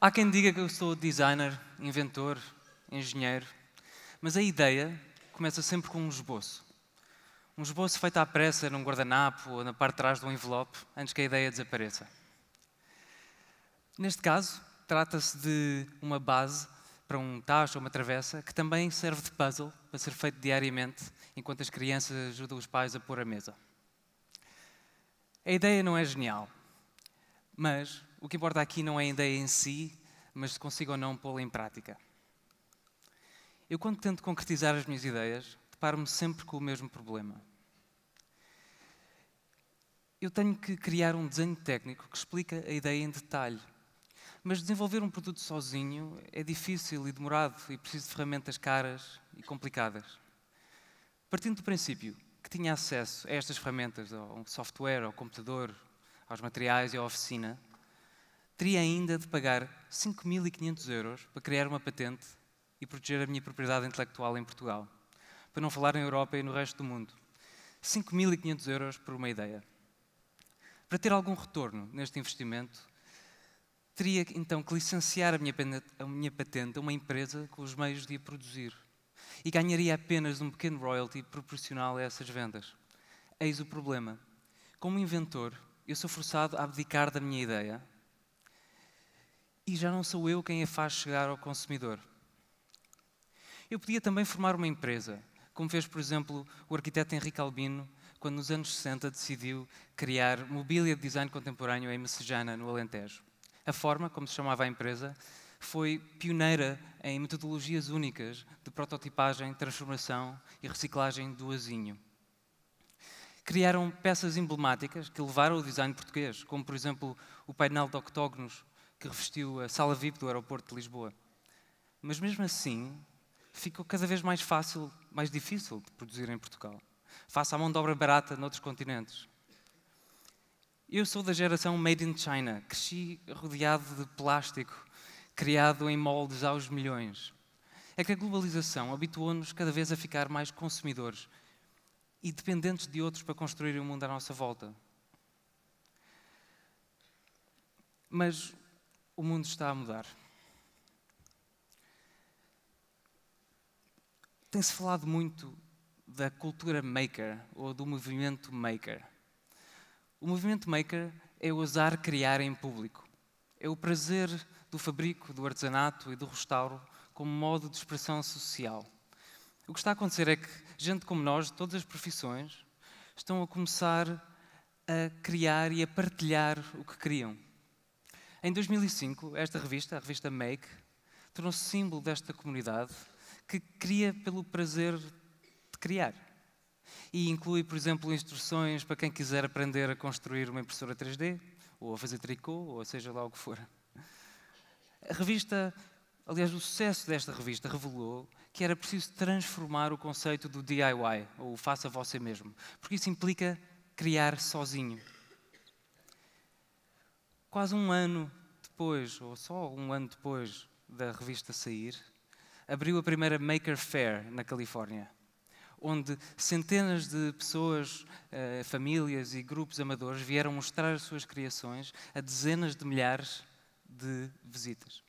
Há quem diga que eu sou designer, inventor, engenheiro, mas a ideia começa sempre com um esboço. Um esboço feito à pressa num guardanapo ou na parte de trás de um envelope, antes que a ideia desapareça. Neste caso, trata-se de uma base para um tacho ou uma travessa, que também serve de puzzle para ser feito diariamente, enquanto as crianças ajudam os pais a pôr a mesa. A ideia não é genial, mas o que importa aqui não é a ideia em si, mas se consigo ou não pô-la em prática. Eu, quando tento concretizar as minhas ideias, deparo-me sempre com o mesmo problema. Eu tenho que criar um desenho técnico que explica a ideia em detalhe mas desenvolver um produto sozinho é difícil e demorado e preciso de ferramentas caras e complicadas. Partindo do princípio que tinha acesso a estas ferramentas, ao software, ao computador, aos materiais e à oficina, teria ainda de pagar 5.500 euros para criar uma patente e proteger a minha propriedade intelectual em Portugal, para não falar na Europa e no resto do mundo. 5.500 euros por uma ideia. Para ter algum retorno neste investimento, teria então que licenciar a minha, a minha patente a uma empresa com os meios de a produzir e ganharia apenas um pequeno royalty proporcional a essas vendas. Eis o problema. Como inventor, eu sou forçado a abdicar da minha ideia e já não sou eu quem a faz chegar ao consumidor. Eu podia também formar uma empresa, como fez, por exemplo, o arquiteto Henrique Albino, quando nos anos 60 decidiu criar mobília de design contemporâneo em Messejana, no Alentejo. A forma, como se chamava a empresa, foi pioneira em metodologias únicas de prototipagem, transformação e reciclagem do azinho. Criaram peças emblemáticas que levaram o design português, como por exemplo o painel de octógonos que revestiu a sala VIP do aeroporto de Lisboa. Mas mesmo assim, ficou cada vez mais fácil, mais difícil de produzir em Portugal, face à mão de obra barata noutros continentes. Eu sou da geração Made in China, cresci rodeado de plástico criado em moldes aos milhões. É que a globalização habituou-nos cada vez a ficar mais consumidores e dependentes de outros para construir o mundo à nossa volta. Mas o mundo está a mudar. Tem-se falado muito da cultura maker ou do movimento maker. O movimento maker é o ousar criar em público. É o prazer do fabrico, do artesanato e do restauro como modo de expressão social. O que está a acontecer é que gente como nós, de todas as profissões, estão a começar a criar e a partilhar o que criam. Em 2005, esta revista, a revista Make, tornou-se símbolo desta comunidade que cria pelo prazer de criar e inclui, por exemplo, instruções para quem quiser aprender a construir uma impressora 3D, ou a fazer tricô, ou seja lá o que for. A revista, aliás, o sucesso desta revista revelou que era preciso transformar o conceito do DIY, ou faça você mesmo, porque isso implica criar sozinho. Quase um ano depois, ou só um ano depois da revista sair, abriu a primeira Maker Fair na Califórnia onde centenas de pessoas, eh, famílias e grupos amadores vieram mostrar as suas criações a dezenas de milhares de visitas.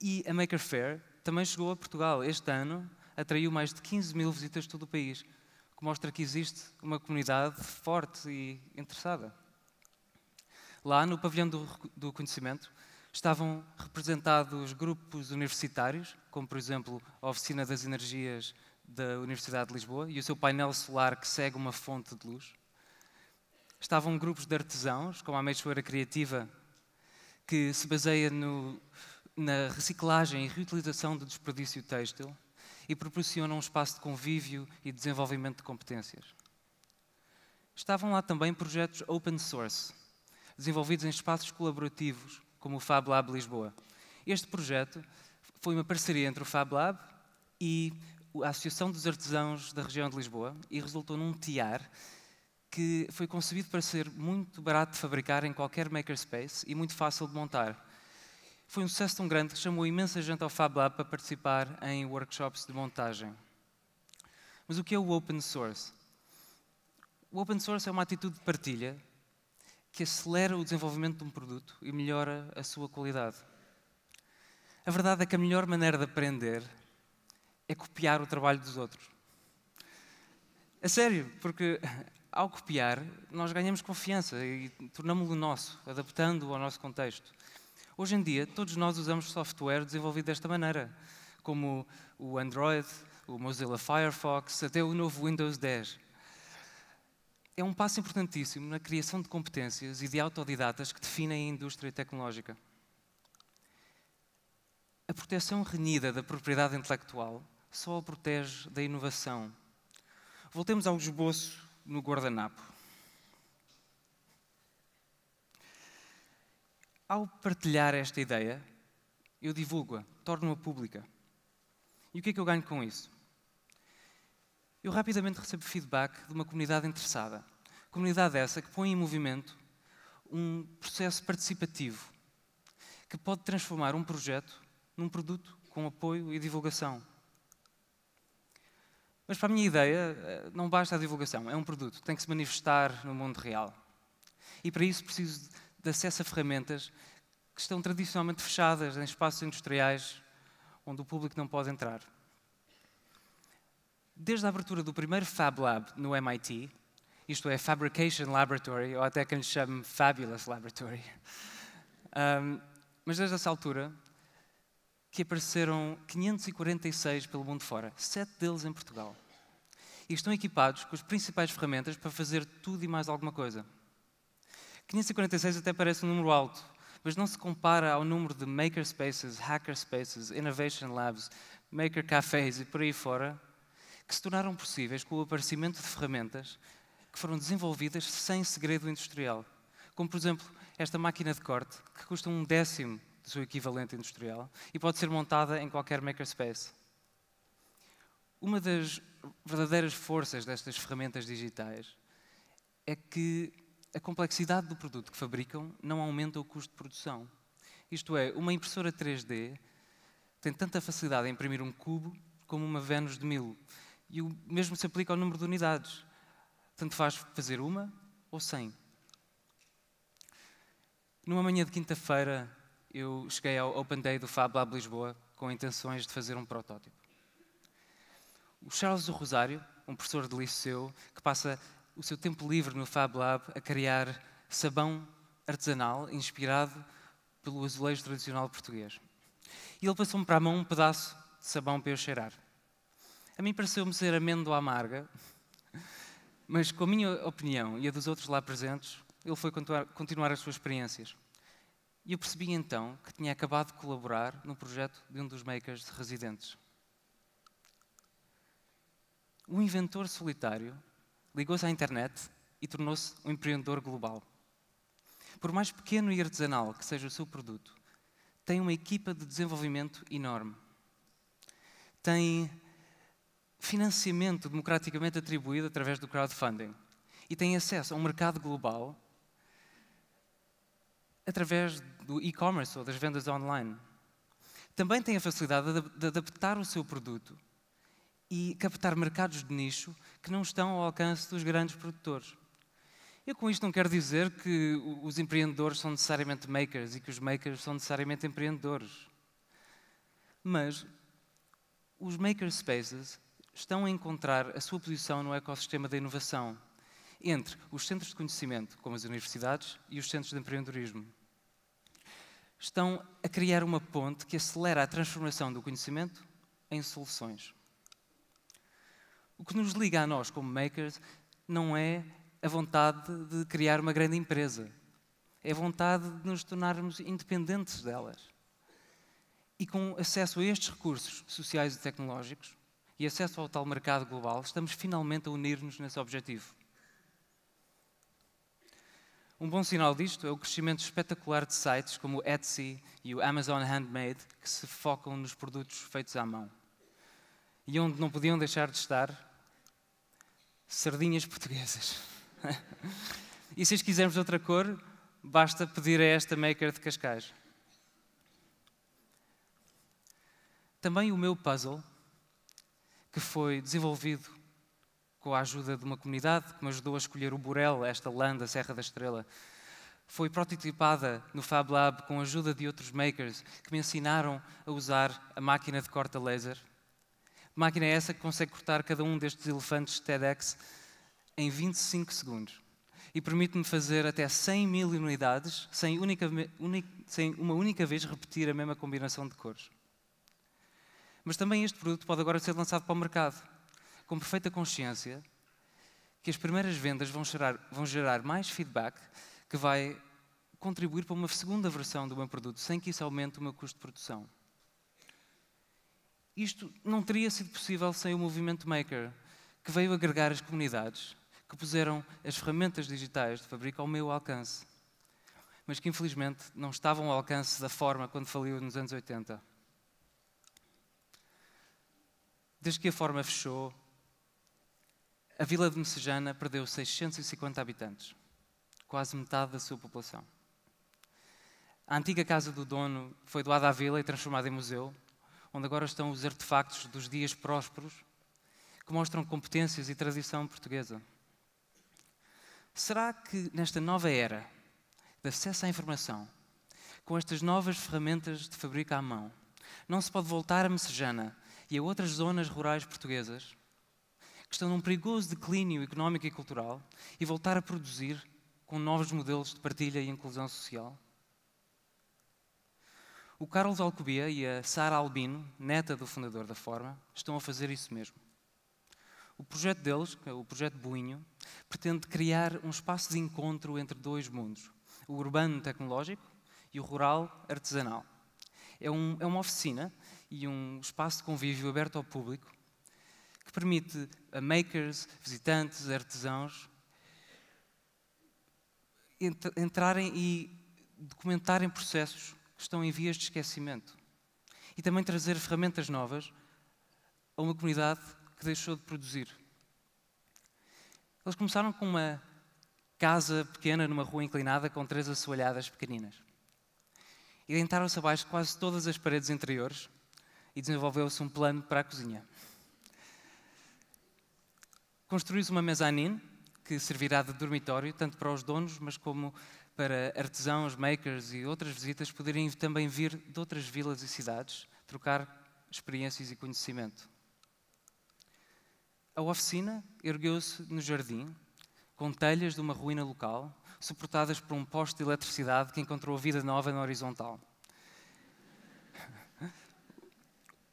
E a Maker Fair também chegou a Portugal. Este ano atraiu mais de 15 mil visitas de todo o país, que mostra que existe uma comunidade forte e interessada. Lá no Pavilhão do, do Conhecimento, estavam representados grupos universitários, como por exemplo a Oficina das Energias da Universidade de Lisboa e o seu painel solar que segue uma fonte de luz. Estavam grupos de artesãos, como a Meixoeira Criativa, que se baseia no, na reciclagem e reutilização do desperdício têxtil e proporcionam um espaço de convívio e desenvolvimento de competências. Estavam lá também projetos open source, desenvolvidos em espaços colaborativos, como o Fab Lab Lisboa. Este projeto foi uma parceria entre o Fab Lab e a Associação dos Artesãos da região de Lisboa e resultou num tiar que foi concebido para ser muito barato de fabricar em qualquer makerspace e muito fácil de montar. Foi um sucesso tão grande que chamou imensa gente ao Fab Lab para participar em workshops de montagem. Mas o que é o open source? O open source é uma atitude de partilha que acelera o desenvolvimento de um produto e melhora a sua qualidade. A verdade é que a melhor maneira de aprender é copiar o trabalho dos outros. É sério, porque ao copiar, nós ganhamos confiança e tornamos-lo nosso, adaptando-o ao nosso contexto. Hoje em dia, todos nós usamos software desenvolvido desta maneira, como o Android, o Mozilla Firefox, até o novo Windows 10. É um passo importantíssimo na criação de competências e de autodidatas que definem a indústria tecnológica. A proteção renhida da propriedade intelectual só o protege da inovação. Voltemos ao esboço no guardanapo. Ao partilhar esta ideia, eu divulgo-a, torno-a pública. E o que é que eu ganho com isso? Eu rapidamente recebo feedback de uma comunidade interessada. Comunidade essa que põe em movimento um processo participativo que pode transformar um projeto num produto com apoio e divulgação. Mas para a minha ideia, eh, não basta a divulgação, é um produto, tem que se manifestar no mundo real. E para isso preciso de acesso a ferramentas que estão tradicionalmente fechadas em espaços industriais onde o público não pode entrar. Desde a abertura do primeiro Fab Lab no MIT, isto é, Fabrication Laboratory, ou até quem lhe chame Fabulous Laboratory, um, mas desde essa altura, que apareceram 546 pelo mundo fora, sete deles em Portugal. E estão equipados com as principais ferramentas para fazer tudo e mais alguma coisa. 546 até parece um número alto, mas não se compara ao número de makerspaces, hackerspaces, innovation labs, maker cafés e por aí fora, que se tornaram possíveis com o aparecimento de ferramentas que foram desenvolvidas sem segredo industrial. Como, por exemplo, esta máquina de corte, que custa um décimo seu equivalente industrial, e pode ser montada em qualquer makerspace. Uma das verdadeiras forças destas ferramentas digitais é que a complexidade do produto que fabricam não aumenta o custo de produção. Isto é, uma impressora 3D tem tanta facilidade em imprimir um cubo como uma Vênus de mil. E o mesmo se aplica ao número de unidades. Tanto faz fazer uma ou cem. Numa manhã de quinta-feira, eu cheguei ao Open Day do Fab Lab Lisboa com intenções de fazer um protótipo. O Charles do Rosário, um professor de liceu, que passa o seu tempo livre no Fab Lab a criar sabão artesanal inspirado pelo azulejo tradicional português. E ele passou-me para a mão um pedaço de sabão para eu cheirar. A mim pareceu-me ser amêndoa amarga, mas com a minha opinião e a dos outros lá presentes, ele foi continuar, continuar as suas experiências. E eu percebi então que tinha acabado de colaborar no projeto de um dos makers residentes. Um inventor solitário ligou-se à internet e tornou-se um empreendedor global. Por mais pequeno e artesanal que seja o seu produto, tem uma equipa de desenvolvimento enorme. Tem financiamento democraticamente atribuído através do crowdfunding e tem acesso a um mercado global através do e-commerce ou das vendas online. Também tem a facilidade de adaptar o seu produto e captar mercados de nicho que não estão ao alcance dos grandes produtores. Eu com isto não quero dizer que os empreendedores são necessariamente makers e que os makers são necessariamente empreendedores. Mas os makerspaces estão a encontrar a sua posição no ecossistema da inovação entre os centros de conhecimento, como as universidades, e os centros de empreendedorismo estão a criar uma ponte que acelera a transformação do conhecimento em soluções. O que nos liga a nós como makers não é a vontade de criar uma grande empresa, é a vontade de nos tornarmos independentes delas. E com acesso a estes recursos sociais e tecnológicos e acesso ao tal mercado global, estamos finalmente a unir-nos nesse objetivo. Um bom sinal disto é o crescimento espetacular de sites como o Etsy e o Amazon Handmade, que se focam nos produtos feitos à mão. E onde não podiam deixar de estar, sardinhas portuguesas. e se as quisermos outra cor, basta pedir a esta maker de Cascais. Também o meu puzzle, que foi desenvolvido com a ajuda de uma comunidade que me ajudou a escolher o Burel, esta lã da Serra da Estrela. Foi prototipada no Fab Lab com a ajuda de outros makers que me ensinaram a usar a máquina de corta laser. Máquina é essa que consegue cortar cada um destes elefantes de TEDx em 25 segundos e permite-me fazer até 100 mil unidades sem, única, sem, uma única vez repetir a mesma combinação de cores. Mas também este produto pode agora ser lançado para o mercado com perfeita consciência que as primeiras vendas vão gerar, vão gerar mais feedback que vai contribuir para uma segunda versão do meu produto, sem que isso aumente o meu custo de produção. Isto não teria sido possível sem o movimento maker, que veio agregar as comunidades, que puseram as ferramentas digitais de fabrico ao meu alcance, mas que infelizmente não estavam ao alcance da forma quando faliu nos anos 80. Desde que a forma fechou, a vila de Messejana perdeu 650 habitantes, quase metade da sua população. A antiga casa do dono foi doada à vila e transformada em museu, onde agora estão os artefactos dos dias prósperos que mostram competências e tradição portuguesa. Será que nesta nova era de acesso à informação, com estas novas ferramentas de fabrica à mão, não se pode voltar a Messejana e a outras zonas rurais portuguesas que estão num perigoso declínio económico e cultural e voltar a produzir com novos modelos de partilha e inclusão social? O Carlos Alcobia e a Sara Albino, neta do fundador da Forma, estão a fazer isso mesmo. O projeto deles, é o projeto Buinho, pretende criar um espaço de encontro entre dois mundos, o urbano tecnológico e o rural artesanal. É, um, é uma oficina e um espaço de convívio aberto ao público permite a makers, visitantes, artesãos entrarem e documentarem processos que estão em vias de esquecimento. E também trazer ferramentas novas a uma comunidade que deixou de produzir. Eles começaram com uma casa pequena numa rua inclinada com três assoalhadas pequeninas. E deitaram se abaixo quase todas as paredes interiores e desenvolveu-se um plano para a cozinha. Construímos uma mezanine que servirá de dormitório tanto para os donos, mas como para artesãos, makers e outras visitas poderem também vir de outras vilas e cidades trocar experiências e conhecimento. A oficina ergueu-se no jardim, com telhas de uma ruína local, suportadas por um poste de eletricidade que encontrou vida nova na horizontal.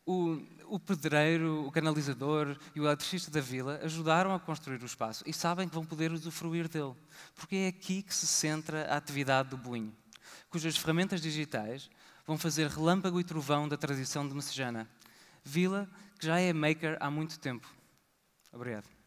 O, o, pedreiro, o canalizador e o eletricista da vila ajudaram a construir o espaço e sabem que vão poder usufruir dele, porque é aqui que se centra a atividade do Boinho, cujas ferramentas digitais vão fazer relâmpago e trovão da tradição de Messejana, vila que já é maker há muito tempo. Obrigado.